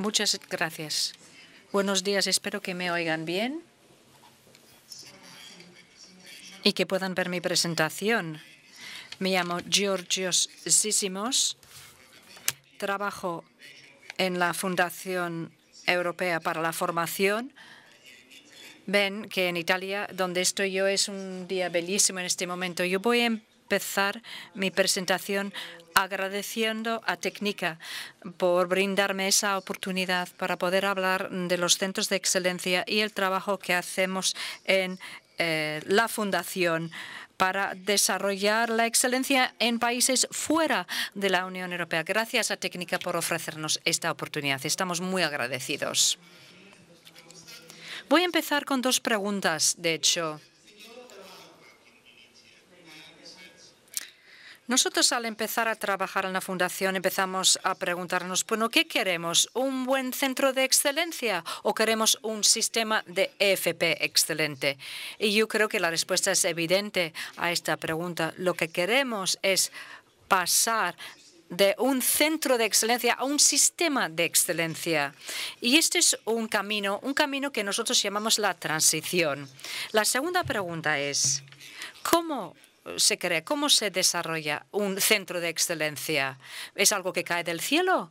Muchas gracias. Buenos días, espero que me oigan bien y que puedan ver mi presentación. Me llamo Georgios Sissimos. trabajo en la Fundación Europea para la Formación. Ven que en Italia, donde estoy yo, es un día bellísimo en este momento. Yo voy a empezar mi presentación agradeciendo a Técnica por brindarme esa oportunidad para poder hablar de los centros de excelencia y el trabajo que hacemos en eh, la Fundación para desarrollar la excelencia en países fuera de la Unión Europea. Gracias a Técnica por ofrecernos esta oportunidad. Estamos muy agradecidos. Voy a empezar con dos preguntas, de hecho. Nosotros al empezar a trabajar en la fundación empezamos a preguntarnos, bueno, ¿qué queremos? ¿Un buen centro de excelencia o queremos un sistema de EFP excelente? Y yo creo que la respuesta es evidente a esta pregunta. Lo que queremos es pasar de un centro de excelencia a un sistema de excelencia. Y este es un camino, un camino que nosotros llamamos la transición. La segunda pregunta es, ¿cómo se crea? ¿Cómo se desarrolla un centro de excelencia? ¿Es algo que cae del cielo?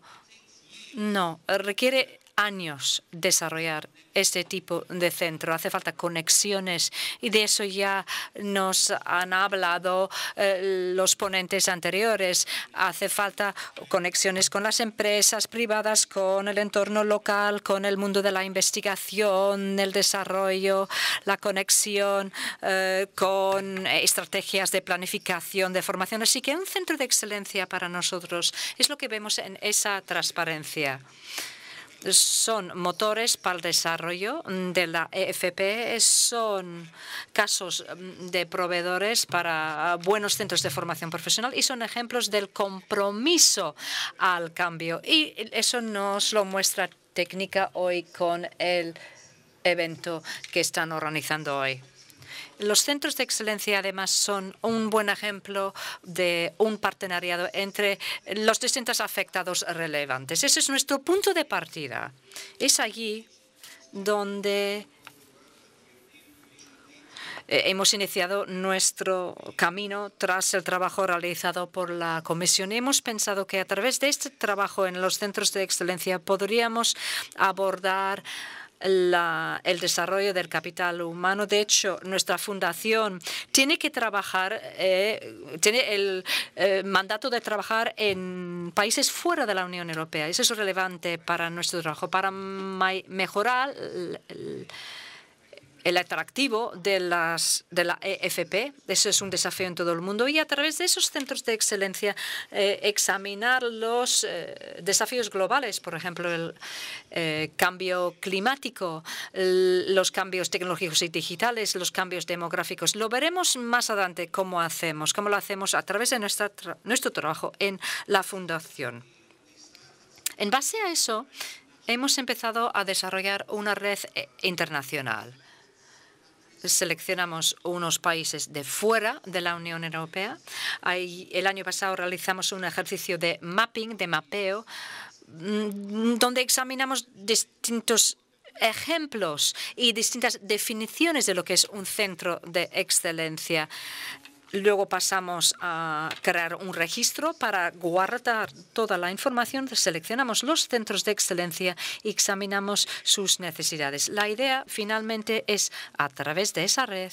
No, requiere años desarrollar este tipo de centro. Hace falta conexiones y de eso ya nos han hablado eh, los ponentes anteriores. Hace falta conexiones con las empresas privadas, con el entorno local, con el mundo de la investigación, el desarrollo, la conexión eh, con estrategias de planificación, de formación. Así que un centro de excelencia para nosotros es lo que vemos en esa transparencia son motores para el desarrollo de la EFP, son casos mm, de proveedores para buenos centros de formación profesional y son ejemplos del compromiso al cambio. Y eso nos lo muestra técnica hoy con el evento que están organizando hoy. Los centros de excelencia, además, son un buen ejemplo de un partenariado entre los distintos afectados relevantes. Ese es nuestro punto de partida. Es allí donde eh, hemos iniciado nuestro camino tras el trabajo realizado por la Comisión. Hemos pensado que a través de este trabajo en los centros de excelencia podríamos abordar la, el desarrollo del capital humano. De hecho, nuestra fundación tiene que trabajar, eh, tiene el eh, mandato de trabajar en países fuera de la Unión Europea. Eso es relevante para nuestro trabajo, para mejorar el el atractivo de, las, de la EFP. Eso es un desafío en todo el mundo. Y a través de esos centros de excelencia, eh, examinar los eh, desafíos globales, por ejemplo, el eh, cambio climático, los cambios tecnológicos y digitales, los cambios demográficos. Lo veremos más adelante cómo hacemos, cómo lo hacemos a través de nuestro trabajo en la Fundación. En base a eso, hemos empezado a desarrollar una red internacional seleccionamos unos países de fuera de la Unión Europea. el año pasado realizamos un ejercicio de mapping, de mapeo, mm, donde examinamos distintos ejemplos y distintas definiciones de lo que es un centro de excelencia. Luego pasamos a crear un registro para guardar toda la información. Seleccionamos los centros de excelencia y examinamos sus necesidades. La idea finalmente es, a través de esa red,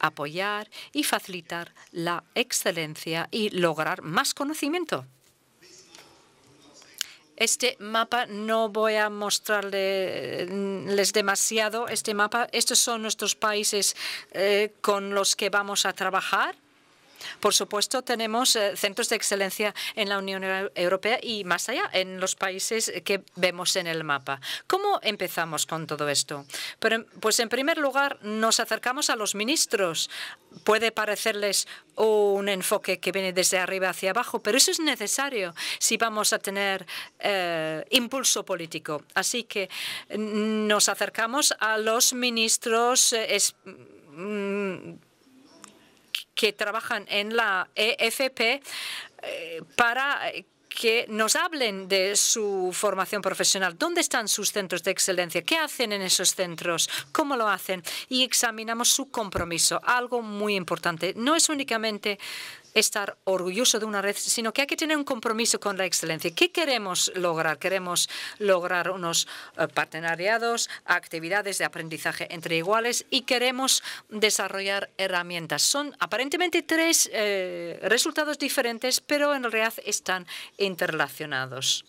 apoyar y facilitar la excelencia y lograr más conocimiento. Este mapa no voy a mostrarles mm, demasiado. Este mapa, estos son nuestros países eh, con los que vamos a trabajar por supuesto, tenemos eh, centros de excelencia en la Unión Europea y más allá, en los países que vemos en el mapa. ¿Cómo empezamos con todo esto? pues en primer lugar, nos acercamos a los ministros. Puede parecerles un enfoque que viene desde arriba hacia abajo, pero eso es necesario si vamos a tener eh, impulso político. Así que mm, nos acercamos a los ministros. Eh, mm, que trabajan en la EFP eh, para que nos hablen de su formación profesional. ¿Dónde están sus centros de excelencia? ¿Qué hacen en esos centros? ¿Cómo lo hacen? Y examinamos su compromiso, algo muy importante. No es únicamente estar orgulloso de una red, sino que hay que tener un compromiso con la excelencia. ¿Qué queremos lograr? Queremos lograr unos eh, partenariados, actividades de aprendizaje entre iguales y queremos desarrollar herramientas. Son aparentemente tres eh, resultados diferentes, pero en realidad están interrelacionados.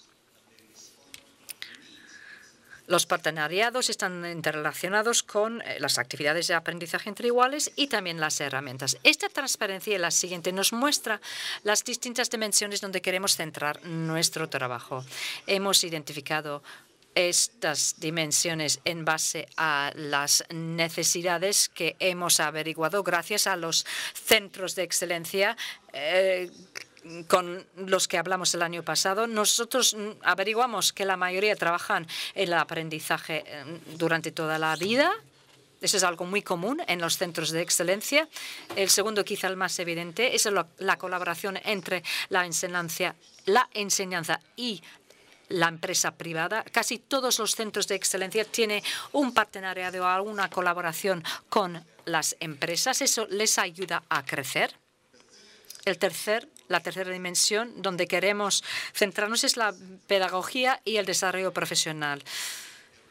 Los partenariados están interrelacionados con eh, las actividades de aprendizaje entre iguales y también las herramientas. Esta transparencia y la siguiente nos muestra las distintas dimensiones donde queremos centrar nuestro trabajo. Hemos identificado estas dimensiones en base a las necesidades que hemos averiguado gracias a los centros de excelencia eh, con los que hablamos el año pasado, nosotros averiguamos que la mayoría trabajan en el aprendizaje eh, durante toda la vida. Eso es algo muy común en los centros de excelencia. El segundo, quizá el más evidente, es la colaboración entre la enseñanza, la enseñanza y la empresa privada. Casi todos los centros de excelencia tienen un partenariado o alguna colaboración con las empresas. Eso les ayuda a crecer. El tercer la tercera dimensión donde queremos centrarnos es la pedagogía y el desarrollo profesional.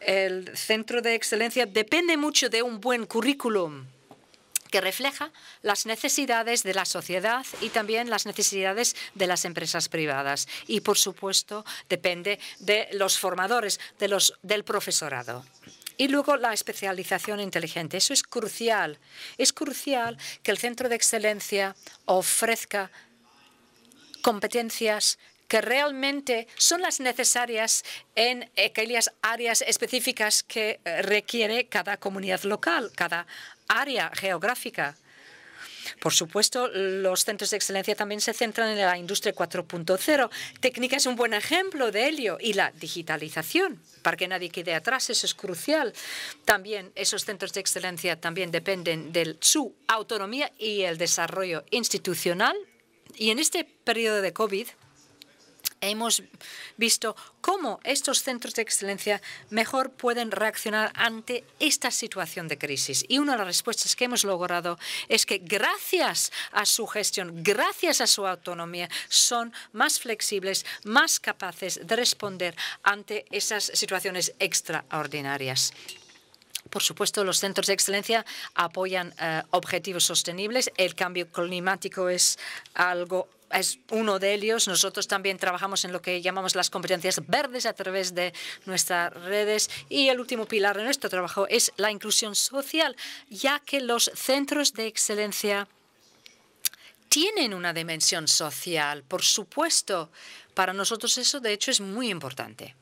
El centro de excelencia depende mucho de un buen currículum que refleja las necesidades de la sociedad y también las necesidades de las empresas privadas. Y, por supuesto, depende de los formadores, de los, del profesorado. Y luego la especialización inteligente. Eso es crucial. Es crucial que el centro de excelencia ofrezca competencias que realmente son las necesarias en aquellas áreas específicas que eh, requiere cada comunidad local, cada área geográfica. Por supuesto, los centros de excelencia también se centran en la industria 4.0. Técnica es un buen ejemplo de ello y la digitalización, para que nadie quede atrás, eso es crucial. También esos centros de excelencia también dependen de su autonomía y el desarrollo institucional y en este periodo de COVID hemos visto cómo estos centros de excelencia mejor pueden reaccionar ante esta situación de crisis. Y una de las respuestas que hemos logrado es que gracias a su gestión, gracias a su autonomía, son más flexibles, más capaces de responder ante esas situaciones extraordinarias. Por supuesto, los centros de excelencia apoyan eh, objetivos sostenibles. El cambio climático es algo es uno de ellos. Nosotros también trabajamos en lo que llamamos las competencias verdes a través de nuestras redes. Y el último pilar de nuestro trabajo es la inclusión social, ya que los centros de excelencia tienen una dimensión social, por supuesto. Para nosotros eso, de hecho, es muy importante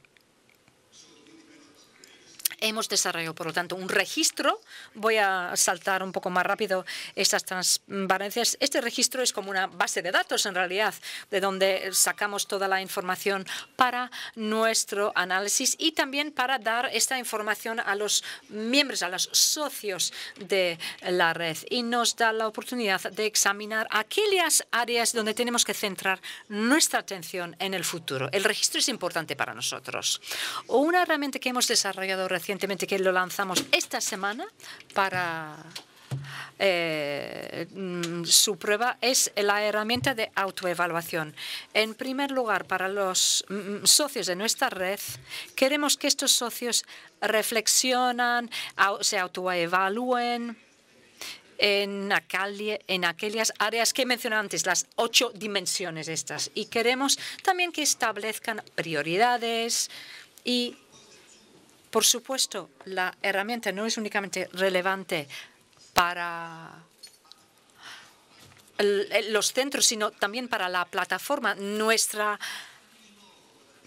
hemos desarrollado, por lo tanto, un registro. Voy a saltar un poco más rápido estas transparencias. Este registro es como una base de datos, en realidad, de donde sacamos toda la información para nuestro análisis y también para dar esta información a los miembros, a los socios de la red. Y nos da la oportunidad de examinar aquellas áreas donde tenemos que centrar nuestra atención en el futuro. El registro es importante para nosotros. Una herramienta que hemos desarrollado recientemente evidentemente, que lo lanzamos esta semana para eh, mm, su prueba es la herramienta de autoevaluación. En primer lugar, para los mm, mm, socios de nuestra red, queremos que estos socios reflexionan, se autoevalúen en, en aquellas áreas que he mencionado antes, las ocho dimensiones estas. Y queremos también que establezcan prioridades y por supuesto, la herramienta no es únicamente relevante para eh, los centros, sino también para la plataforma. Nuestra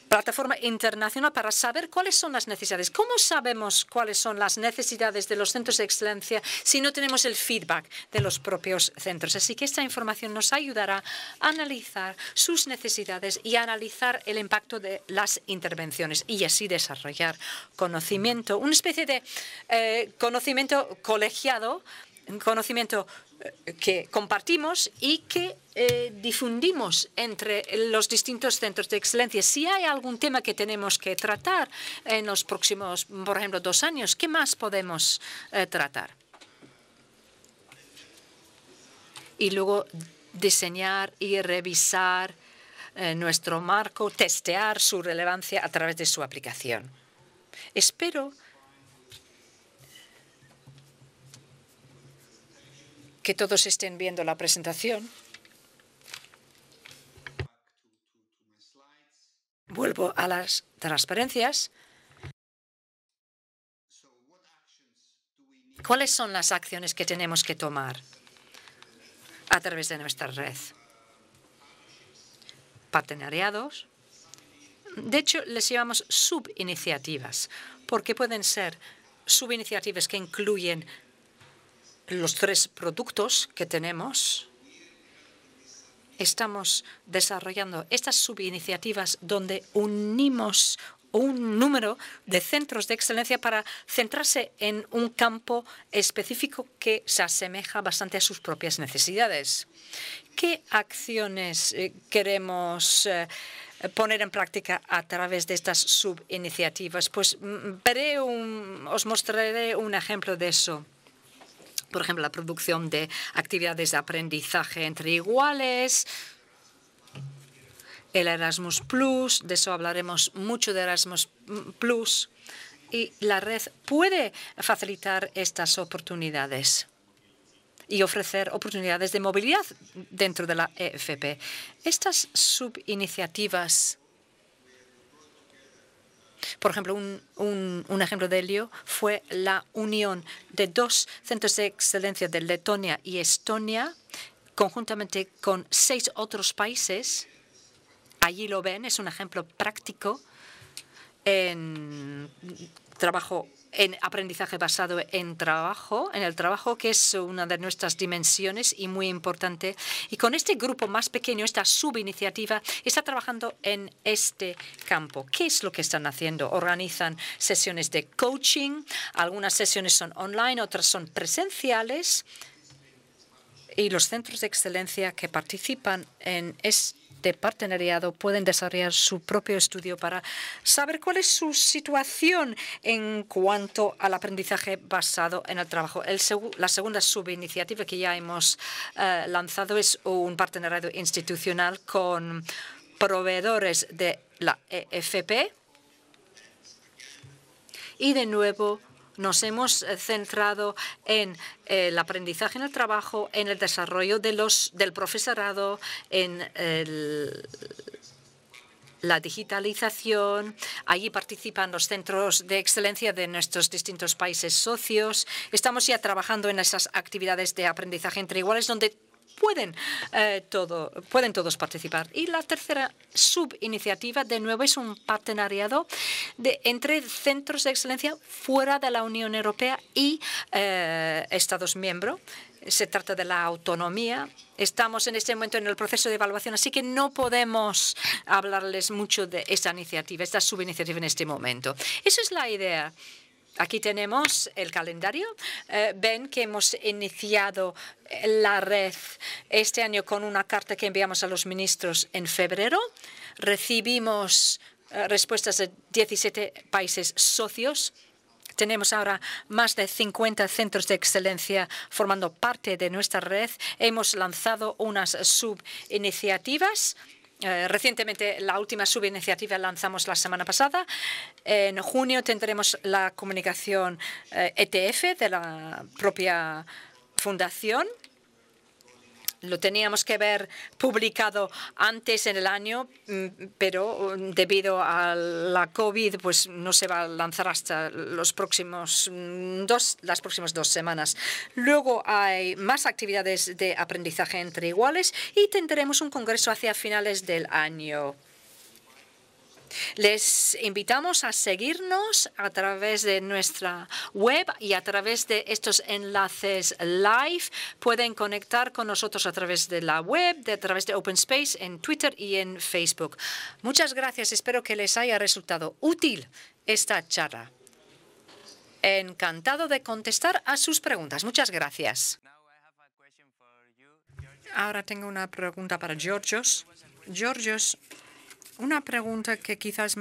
plataforma internacional para saber cuáles son las necesidades. ¿Cómo sabemos cuáles son las necesidades de los centros de excelencia si no tenemos el feedback de los propios centros? Así que esta información nos ayudará a analizar sus necesidades y a analizar el impacto de las intervenciones y así desarrollar conocimiento, una especie de eh, conocimiento colegiado conocimiento eh, que compartimos y que eh, difundimos entre los distintos centros de excelencia. Si hay algún tema que tenemos que tratar en los próximos, por ejemplo, dos años, ¿qué más podemos eh, tratar? Y luego diseñar y revisar nuestro marco, testear su relevancia a través de su aplicación. Espero que todos estén viendo la presentación. Vuelvo a las transparencias. ¿Cuáles son las acciones que tenemos que tomar a través de nuestra red? Partenariados. De hecho, les llamamos subiniciativas, porque pueden ser subiniciativas que incluyen los tres productos que tenemos, estamos desarrollando estas subiniciativas donde unimos un número de centros de excelencia para centrarse en un campo específico que se asemeja bastante a sus propias necesidades. ¿Qué acciones eh, queremos eh, poner en práctica a través de estas subiniciativas? Pues mm, os mostraré un ejemplo de eso por ejemplo, la producción de actividades de aprendizaje entre iguales, el Erasmus Plus, de eso hablaremos mucho de Erasmus mm, Plus, y la red puede facilitar estas oportunidades y ofrecer oportunidades de movilidad dentro de la EFP. Estas subiniciativas por ejemplo, un, un, ejemplo de ello fue la unión de dos centros de excelencia de Letonia y Estonia, conjuntamente con seis otros países. Allí lo ven, es un ejemplo práctico en trabajo en aprendizaje basado en trabajo, en el trabajo, que es una de nuestras dimensiones y muy importante. Y con este grupo más pequeño, esta subiniciativa, está trabajando en este campo. ¿Qué es lo que están haciendo? Organizan sesiones de coaching, algunas sesiones son online, otras son presenciales. Y los centros de excelencia que participan en este de partenariado pueden desarrollar su propio estudio para saber cuál es su situación en cuanto al aprendizaje basado en el trabajo. la segunda subiniciativa que ya hemos eh, lanzado es un partenariado institucional con proveedores de la EFP. Y de nuevo, nos hemos eh, centrado en eh, el aprendizaje en el trabajo, en el desarrollo del profesorado, en la digitalización. Allí participan los centros de excelencia de nuestros distintos países socios. Estamos ya trabajando en esas actividades de aprendizaje entre iguales, donde pueden, eh, pueden todos participar. Y la tercera subiniciativa, de nuevo, es un partenariado de, entre centros de excelencia fuera de la Unión Europea y eh, Estados miembros se trata de la autonomía. Estamos en este momento en el proceso de evaluación, así que no podemos hablarles mucho de esta iniciativa, esta subiniciativa en este momento. Esa es la idea. Aquí tenemos el calendario. Eh, ven que hemos iniciado la red este año con una carta que enviamos a los ministros en febrero. Recibimos eh, respuestas de 17 países socios. Tenemos ahora más de 50 centros de excelencia formando parte de nuestra red. Hemos lanzado unas subiniciativas. iniciativas eh, recientemente, la última subiniciativa lanzamos la semana pasada. En junio tendremos la comunicación ETF eh, e de la propia fundación lo teníamos que haber publicado antes en el año, mm, pero mm, debido a la COVID, pues no se va a lanzar hasta los próximos mm, dos, las próximas dos semanas. Luego hay más actividades de aprendizaje entre iguales y tendremos un congreso hacia finales del año. Les invitamos a seguirnos a través de nuestra web y a través de estos enlaces live. Pueden conectar con nosotros a través de la web, de, a través de Open Space, en Twitter y en Facebook. Muchas gracias. Espero que les haya resultado útil esta charla. Encantado de contestar a sus preguntas. Muchas gracias. Ahora tengo una pregunta para Georgios. Georgios una pregunta que quizás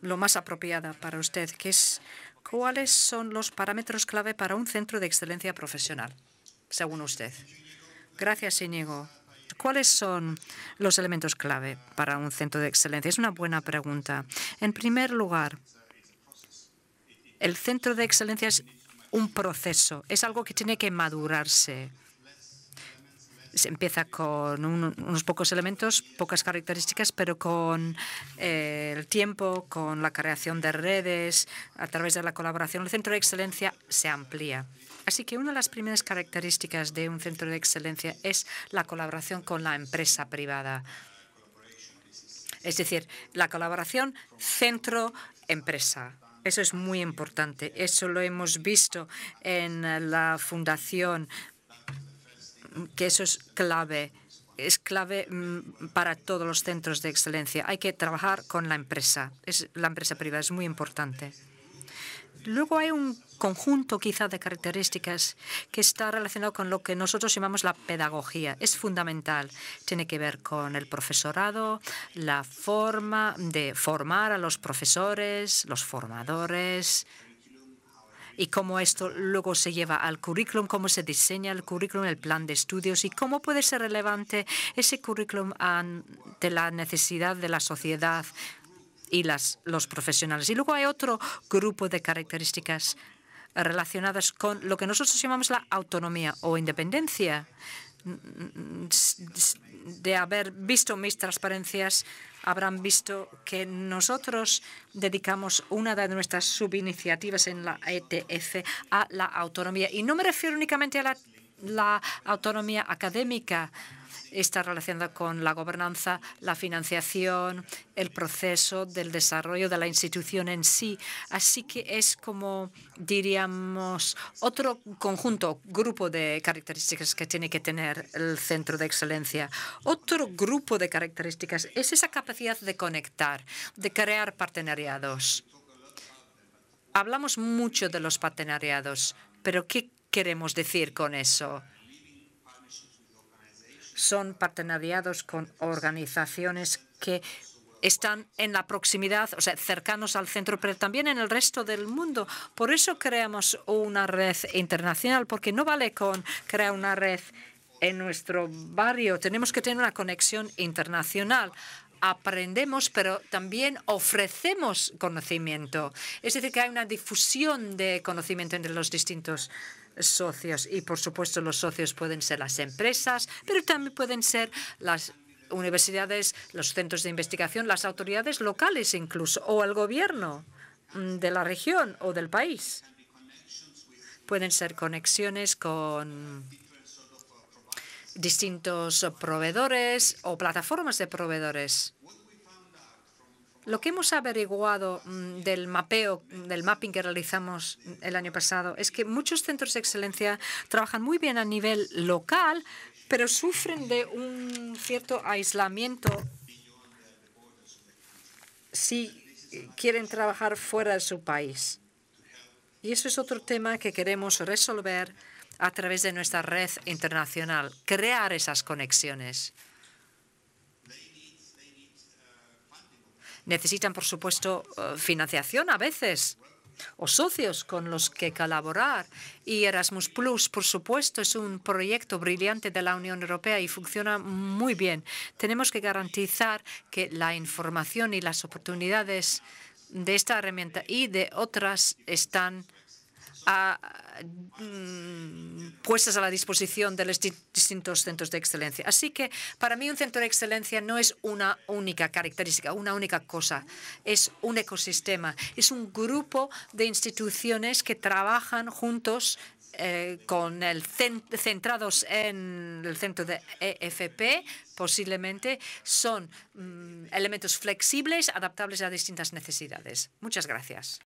lo más apropiada para usted, que es ¿cuáles son los parámetros clave para un centro de excelencia profesional, según usted? Gracias, Íñigo. ¿Cuáles son los elementos clave para un centro de excelencia? Es una buena pregunta. En primer lugar, el centro de excelencia es un proceso, es algo que tiene que madurarse. Se empieza con unos pocos elementos, pocas características, pero con eh, el tiempo, con la creación de redes, a través de la colaboración, el centro de excelencia se amplía. Así que una de las primeras características de un centro de excelencia es la colaboración con la empresa privada. Es decir, la colaboración centro-empresa. Eso es muy importante. Eso lo hemos visto en la fundación que eso es clave. Es clave mm, para todos los centros de excelencia. Hay que trabajar con la empresa. Es, la empresa privada es muy importante. Luego hay un conjunto quizá de características que está relacionado con lo que nosotros llamamos la pedagogía. Es fundamental. Tiene que ver con el profesorado, la forma de formar a los profesores, los formadores, y cómo esto luego se lleva al currículum, cómo se diseña el currículum, el plan de estudios y cómo puede ser relevante ese currículum ante la necesidad de la sociedad y los profesionales. Y luego hay otro grupo de características relacionadas con lo que nosotros llamamos la autonomía o independencia mm, mm, mm, de haber visto mis transparencias habrán visto que nosotros dedicamos una de nuestras subiniciativas en la ETF a la autonomía. Y no me refiero únicamente a la, autonomía académica está relacionada con la gobernanza, la financiación, el proceso del desarrollo de la institución en sí. Así que es como, diríamos, otro conjunto, grupo de características que tiene que tener el centro de excelencia. Otro grupo de características es esa capacidad de conectar, de crear partenariados. Hablamos mucho de los partenariados, pero ¿qué queremos decir con eso? son partenariados con organizaciones que están en la proximidad, o sea, cercanos al centro, pero también en el resto del mundo. Por eso creamos una red internacional, porque no vale con crear una red en nuestro barrio. Tenemos que tener una conexión internacional aprendemos, pero también ofrecemos conocimiento. Es decir, que hay una difusión de conocimiento entre los distintos socios y por supuesto los socios pueden ser las empresas, pero también pueden ser las universidades, los centros de investigación, las autoridades locales incluso o el gobierno mm, de la región o del país. Pueden ser conexiones con distintos proveedores o plataformas de proveedores. Lo que hemos averiguado mm, del mapeo, del mapping que realizamos el año pasado, es que muchos centros de excelencia trabajan muy bien a nivel local, pero sufren de un cierto aislamiento si quieren trabajar fuera de su país. Y eso es otro tema que queremos resolver a través de nuestra red internacional, crear esas conexiones. Necesitan, por supuesto, eh, financiación a veces o socios con los que colaborar. Y Erasmus Plus, por supuesto, es un proyecto brillante de la Unión Europea y funciona muy bien. Tenemos que garantizar que la información y las oportunidades de esta herramienta y de otras están Mm, puestas a la disposición de los distintos centros de excelencia. Así que para mí un centro de excelencia no es una única característica, una única cosa, es un ecosistema, es un grupo de instituciones que trabajan juntos eh, con el centrados en el centro de EFP, posiblemente son mm, elementos flexibles, adaptables a distintas necesidades. Muchas gracias.